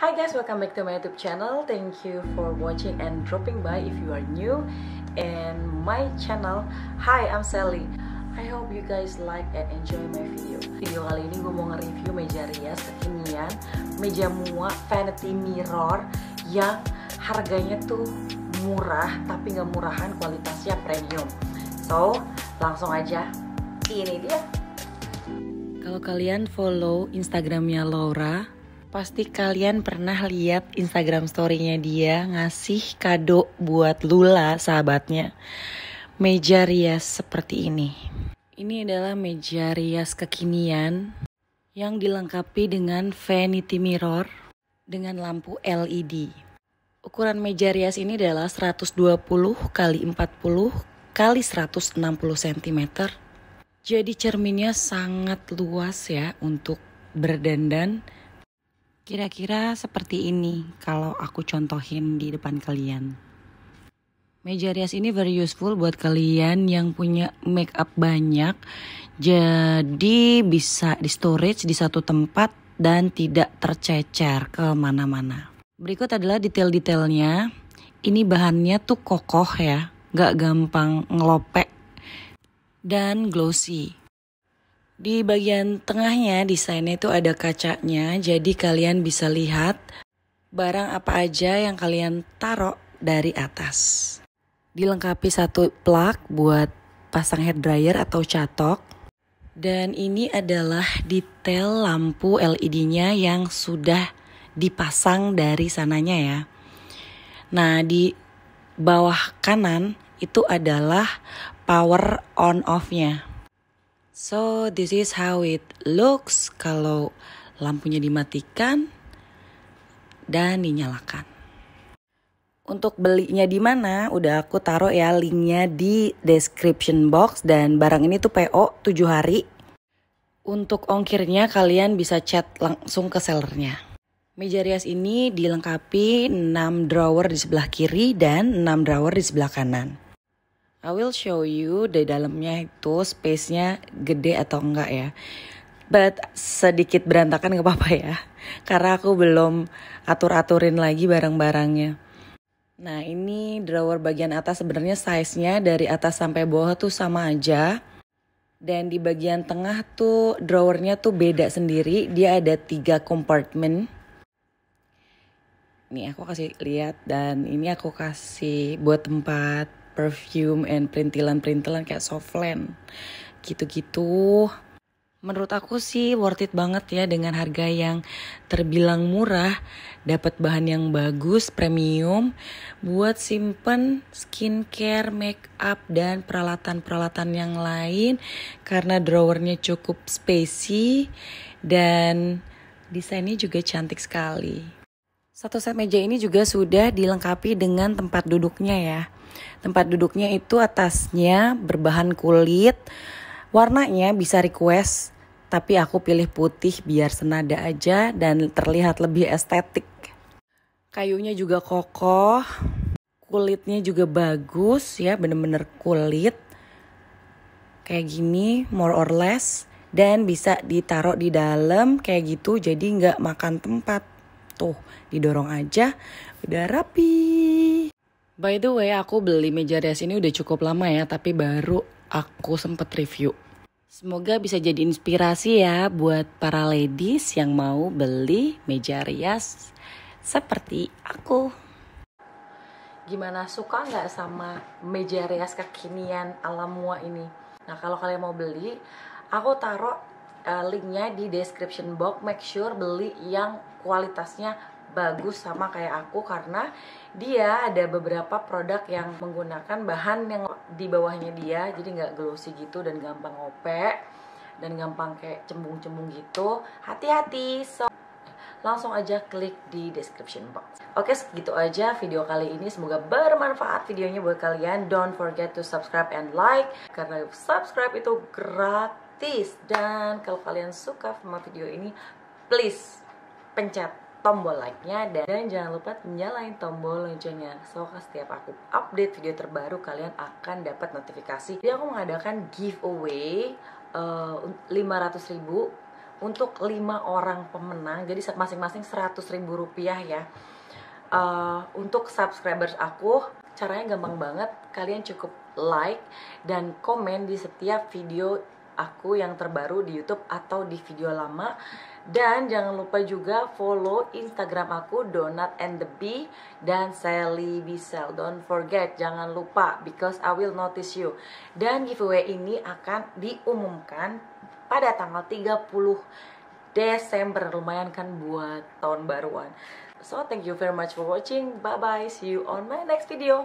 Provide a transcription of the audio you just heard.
Hi guys, welcome back to my YouTube channel. Thank you for watching and dropping by if you are new in my channel. Hi, I'm Sally. I hope you guys like and enjoy my video. Video kali ini gue mau nge-review meja rias kekinian, meja mua vanity mirror yang harganya tuh murah tapi nggak murahan kualitasnya premium. So, langsung aja. Ini dia. Kalau kalian follow Instagramnya Laura, Pasti kalian pernah lihat Instagram story-nya dia ngasih kado buat Lula sahabatnya. Meja rias seperti ini. Ini adalah meja rias kekinian yang dilengkapi dengan vanity mirror dengan lampu LED. Ukuran meja rias ini adalah 120 x 40 x 160 cm. Jadi cerminnya sangat luas ya untuk berdandan Kira-kira seperti ini kalau aku contohin di depan kalian. Meja rias ini very useful buat kalian yang punya make up banyak. Jadi bisa di storage di satu tempat dan tidak tercecer mana mana Berikut adalah detail-detailnya. Ini bahannya tuh kokoh ya, gak gampang ngelopek dan glossy. Di bagian tengahnya desainnya itu ada kacanya, jadi kalian bisa lihat barang apa aja yang kalian taruh dari atas. Dilengkapi satu plak buat pasang hair dryer atau catok. Dan ini adalah detail lampu LED-nya yang sudah dipasang dari sananya ya. Nah, di bawah kanan itu adalah power on off-nya. So this is how it looks kalau lampunya dimatikan dan dinyalakan. Untuk belinya di mana, udah aku taruh ya linknya di description box dan barang ini tuh PO 7 hari. Untuk ongkirnya kalian bisa chat langsung ke sellernya. Meja rias ini dilengkapi 6 drawer di sebelah kiri dan 6 drawer di sebelah kanan. I will show you di dalamnya itu space-nya gede atau enggak ya. But sedikit berantakan gak apa-apa ya. Karena aku belum atur-aturin lagi barang-barangnya. Nah ini drawer bagian atas sebenarnya size-nya dari atas sampai bawah tuh sama aja. Dan di bagian tengah tuh drawernya tuh beda sendiri. Dia ada tiga compartment nih aku kasih lihat dan ini aku kasih buat tempat perfume and perintilan-perintilan kayak Softland gitu-gitu menurut aku sih worth it banget ya dengan harga yang terbilang murah, dapat bahan yang bagus, premium, buat simpen skincare, make up dan peralatan-peralatan yang lain karena drawernya cukup spacey dan desainnya juga cantik sekali. Satu set meja ini juga sudah dilengkapi dengan tempat duduknya ya. Tempat duduknya itu atasnya berbahan kulit. Warnanya bisa request, tapi aku pilih putih biar senada aja dan terlihat lebih estetik. Kayunya juga kokoh. Kulitnya juga bagus ya, bener-bener kulit. Kayak gini, more or less. Dan bisa ditaruh di dalam kayak gitu, jadi nggak makan tempat. Tuh, didorong aja, udah rapi. By the way, aku beli meja rias ini udah cukup lama ya, tapi baru aku sempet review. Semoga bisa jadi inspirasi ya buat para ladies yang mau beli meja rias seperti aku. Gimana suka nggak sama meja rias kekinian alamua mua ini? Nah kalau kalian mau beli, aku taruh uh, linknya di description box make sure beli yang kualitasnya bagus sama kayak aku karena dia ada beberapa produk yang menggunakan bahan yang di bawahnya dia jadi nggak glossy gitu dan gampang ngopek dan gampang kayak cembung-cembung gitu hati-hati so langsung aja klik di description box. Oke, segitu aja video kali ini. Semoga bermanfaat videonya buat kalian. Don't forget to subscribe and like. Karena subscribe itu gratis gratis dan kalau kalian suka sama video ini please pencet tombol like-nya dan, dan jangan lupa nyalain tombol loncengnya so setiap aku update video terbaru kalian akan dapat notifikasi jadi aku mengadakan giveaway uh, eh, 500 ribu untuk 5 orang pemenang jadi masing-masing 100 ribu rupiah ya uh, untuk subscribers aku caranya gampang banget kalian cukup like dan komen di setiap video aku yang terbaru di YouTube atau di video lama dan jangan lupa juga follow Instagram aku Donat and the Bee dan Sally Bissell. Don't forget, jangan lupa because I will notice you. Dan giveaway ini akan diumumkan pada tanggal 30 Desember lumayan kan buat tahun baruan. So thank you very much for watching. Bye bye. See you on my next video.